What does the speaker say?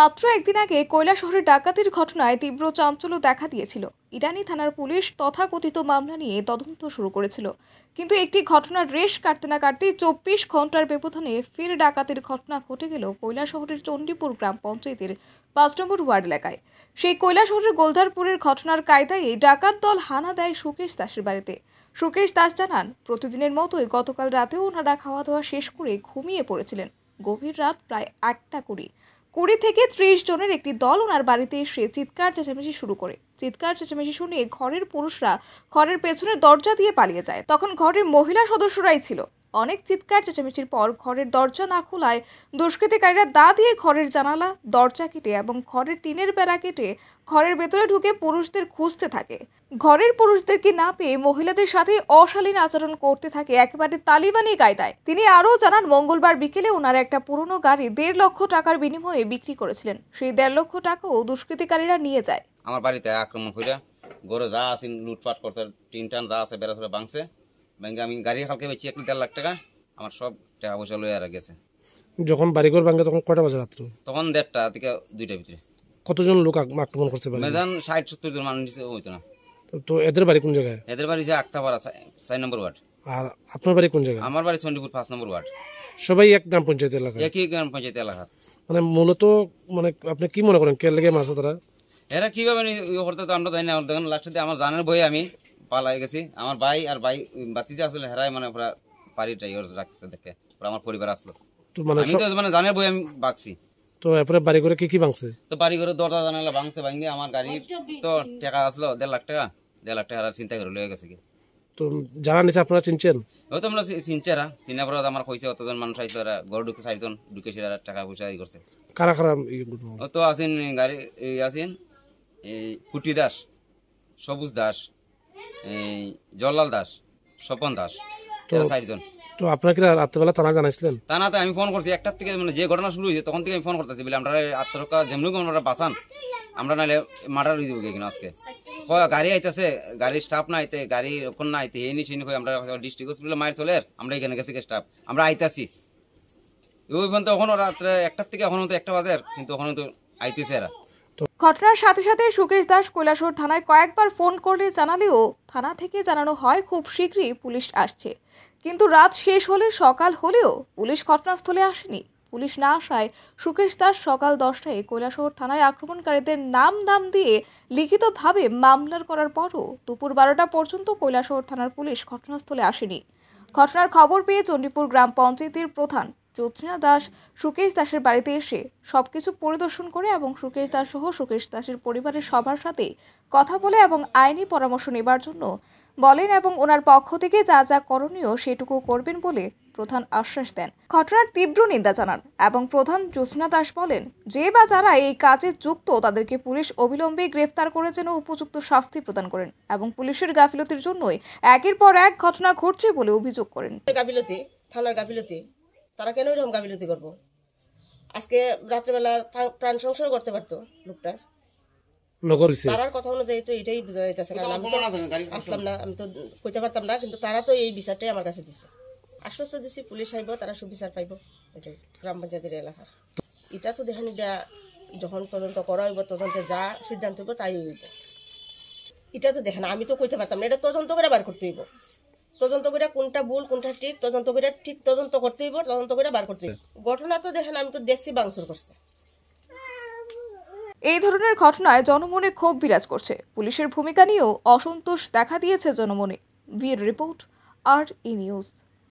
মাত্র একদিন আগে কয়লা শহরে ডাকাতির ঘটনায় তীব্র চাঞ্চল্য দেখা দিয়েছিল ইরানি থানার পুলিশ তথাকথিত মামলা নিয়ে তদন্ত শুরু করেছিল কিন্তু একটি ঘটনার রেশ কাটতে না কাটতে চব্বিশ ঘন্টার ব্যবধানে ফের ডাকাতির ঘটনা ঘটে গেল কয়লা শহরের চণ্ডীপুর গ্রাম পঞ্চায়েতের পাঁচ নম্বর ওয়ার্ড এলাকায় সেই কয়লা শহরের গোলধারপুরের ঘটনার কায়দায় ডাকাত দল হানা দেয় সুকেশ দাসের বাড়িতে সুকেশ দাস জানান প্রতিদিনের মতোই গতকাল রাতেও ওনারা খাওয়া দাওয়া শেষ করে ঘুমিয়ে পড়েছিলেন গভীর রাত প্রায় একটা কুড়ি কুড়ি থেকে ত্রিশ জনের একটি দল ওনার বাড়িতে এসে চিৎকার চেঁচামেচি শুরু করে চিৎকার চেঁচামেচি শুনে ঘরের পুরুষরা ঘরের পেছনের দরজা দিয়ে পালিয়ে যায় তখন ঘরের মহিলা সদস্যরাই ছিল অনেক চিৎকার চেঁচামেচির পর ঘরের দরজা না খোলায় দুষ্কৃতিকারীরা দা দিয়ে ঘরের জানালা দরজা কেটে এবং ঘরের টিনের বেড়া কেটে ঘরের ভেতরে ঢুকে পুরুষদের খুঁজতে থাকে ঘরের পুরুষদেরকে না পেয়ে মহিলাদের সাথে অশালীন আচরণ করতে থাকে একেবারে তালিবানি গায়দায় তিনি আরও জানান মঙ্গলবার বিকেলে ওনার একটা পুরনো গাড়ি দেড় লক্ষ টাকার বিনিময়ে বিক্রি করেছিলেন সেই দেড় লক্ষ টাকাও দুষ্কৃতিকারীরা নিয়ে যায় আমার বাড়িতে আক্রমণ করে গরু যা আছে লুটপাট করতে টিন টান যা আছে বেড়া ধরে বাংছে ব্যাংকে আমি গাড়ি কালকে বেচি এক দেড় লাখ টাকা আমার সব টাকা পয়সা লয়ে আর গেছে যখন বাড়ি ঘর ভাঙে তখন কটা বাজে রাত্রে তখন দেড়টা থেকে দুইটা ভিতরে কতজন লোক আক্রমণ করতে পারে মেজান ষাট সত্তর জন মানুষ হইতো না তো এদের বাড়ি কোন জায়গায় এদের বাড়ি যে আক্তাপাড়া চার নম্বর ওয়ার্ড আর আপনার বাড়ি কোন জায়গায় আমার বাড়ি চণ্ডীপুর পাঁচ নম্বর ওয়ার্ড সবাই এক গ্রাম পঞ্চায়েত এলাকা একই গ্রাম পঞ্চায়েত এলাকা মানে মূলত মানে আপনি কি মনে করেন কে লেগে মারছে তারা এরা কিভাবে ইয়ে করতে তো আমরা জানি না দেখেন লাস্টে আমার জানার বই আমি পালাই গেছি আমার ভাই আর ভাই যে আসলে হেরাই মানে ওরা বাড়ি ওর রাখছে দেখে ওরা আমার পরিবার আসলো তো মানে আমি তো মানে জানের বই আমি বাঁকছি তো এরপরে বাড়ি করে কি কি বাগছে তো বাড়ি করে দরজা জানালা ভাঙছে ভাঙি আমার গাড়ি তো টাকা আসলো দেড় লাখ টাকা দেড় লাখ টাকা চিন্তা করে লয়ে গেছে কি তো জানা নিছে আপনারা চিনছেন ও তো আমরা চিনছেরা চিনা পরে আমার কইছে অতজন মানুষ আইতো এরা গড় ঢুকে চাইজন ঢুকে সেরা টাকা পয়সা ই করছে কারা কারা ও তো আছেন গাড়ি আছেন এই কুটি দাস সবুজ দাস জল্লাল দাস স্বপন দাস চারজন তো আপনাকে রাত্রেবেলা থানা জানাইছিলেন থানাতে আমি ফোন করছি একটার থেকে মানে যে ঘটনা শুরু হয়েছে তখন থেকে আমি ফোন করতেছি বলে আমরা আত্মরক্ষা যেমনি আমরা বাঁচান আমরা নাহলে মার্ডার হয়ে যাবো কিনা আজকে গাড়ি আইতেছে গাড়ির স্টাফ না আইতে গাড়ি ওখান না আইতে এনি সেনি হয়ে আমরা ডিস্ট্রিক্ট হসপিটালে মায়ের চলে আমরা এখানে গেছি স্টাফ আমরা আইতেছি ওই পর্যন্ত ওখানে রাত্রে একটার থেকে এখনো তো একটা বাজার কিন্তু ওখানে তো আইতেছে এরা ঘটনার সাথে সাথে সুকেশ দাস কৈলাসর থানায় কয়েকবার ফোন করলে জানালেও থানা থেকে জানানো হয় খুব শীঘ্রই পুলিশ আসছে কিন্তু রাত শেষ হলে সকাল হলেও পুলিশ ঘটনাস্থলে আসেনি পুলিশ না আসায় সুকেশ দাস সকাল দশটায় কৈলাসহর থানায় আক্রমণকারীদের নাম দাম দিয়ে লিখিতভাবে মামলার করার পরও দুপুর বারোটা পর্যন্ত কৈলাসহর থানার পুলিশ ঘটনাস্থলে আসেনি ঘটনার খবর পেয়ে চণ্ডীপুর গ্রাম পঞ্চায়েতের প্রধান জ্যোৎস্না দাস সুকেশ দাসের বাড়িতে এসে সব কিছু পরিদর্শন করে এবং সুকেশ দাস সহ সুকেশ দাসের পরিবারের সবার সাথে কথা বলে এবং আইনি পরামর্শ নেবার জন্য বলেন এবং ওনার পক্ষ থেকে যা যা করণীয় সেটুকু করবেন বলে প্রধান আশ্বাস দেন ঘটনার তীব্র নিন্দা জানান এবং প্রধান জ্যোৎস্না দাস বলেন যে বা যারা এই কাজে যুক্ত তাদেরকে পুলিশ অবিলম্বে গ্রেফতার করে যেন উপযুক্ত শাস্তি প্রদান করেন এবং পুলিশের গাফিলতির জন্যই একের পর এক ঘটনা ঘটছে বলে অভিযোগ করেন গাফিলতি থানার গাফিলতি তারা কেন এরকম গাফিলতি করবো আজকে রাত্রেবেলা প্রাণ সংসার করতে পারতো লোকটা তারার কথা অনুযায়ী তো এটাই বোঝা যাইতেছে আমি তো আসলাম না আমি তো কইতে পারতাম না কিন্তু তারা তো এই বিচারটাই আমার কাছে দিছে আশ্বস্ত দিছি পুলিশ আইব তারা সুবিচার পাইব এটাই গ্রাম পঞ্চায়েতের এলাকার এটা তো দেখেন যখন তদন্ত করা হইব তদন্তে যা সিদ্ধান্ত হইব তাই হইব এটা তো দেখেন আমি তো কইতে পারতাম না এটা তদন্ত করে বার করতে হইব তদন্ত করে কোনটা ভুল কোনটা ঠিক তদন্ত করে ঠিক তদন্ত করতে হইব তদন্ত করে বার করতে ঘটনা তো দেখেন আমি তো দেখছি বাংসুর করছে এই ধরনের ঘটনায় জনমনে ক্ষোভ বিরাজ করছে পুলিশের ভূমিকা নিয়েও অসন্তোষ দেখা দিয়েছে জনমনে বিয়ের রিপোর্ট আর ই নিউজ